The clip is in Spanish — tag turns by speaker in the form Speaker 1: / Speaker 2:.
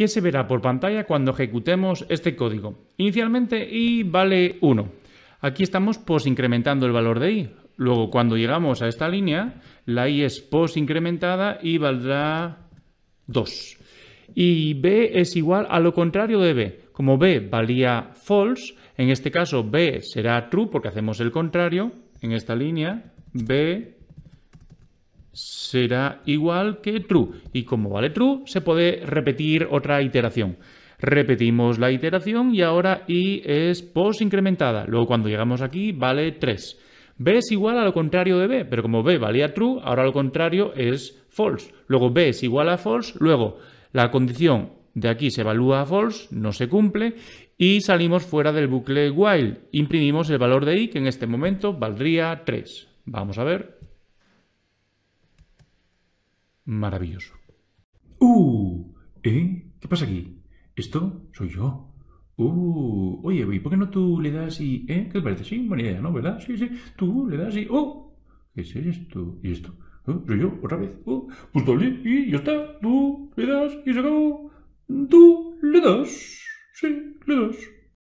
Speaker 1: Qué se verá por pantalla cuando ejecutemos este código. Inicialmente i vale 1. Aquí estamos incrementando el valor de i. Luego, cuando llegamos a esta línea, la i es incrementada y valdrá 2. Y b es igual a lo contrario de b. Como b valía false, en este caso b será true porque hacemos el contrario en esta línea, b será igual que true. Y como vale true, se puede repetir otra iteración. Repetimos la iteración y ahora i es post incrementada. Luego cuando llegamos aquí vale 3. b es igual a lo contrario de b, pero como b valía true, ahora lo contrario es false. Luego b es igual a false, luego la condición de aquí se evalúa a false, no se cumple y salimos fuera del bucle while. Imprimimos el valor de i que en este momento valdría 3. Vamos a ver maravilloso.
Speaker 2: ¡Uh! ¿Eh? ¿Qué pasa aquí? ¿Esto? Soy yo. ¡Uh! Oye, ¿y por qué no tú le das y... ¿Eh? ¿Qué te parece? Sí, buena idea, ¿no? ¿Verdad? Sí, sí. Tú le das y... ¡Oh! ¿Qué es esto? ¿Y esto? ¿Eh? ¿Soy yo? ¿Otra vez? ¿Oh? Pues doble y ya está. Tú le das y se acabó. Tú le das. Sí, le das.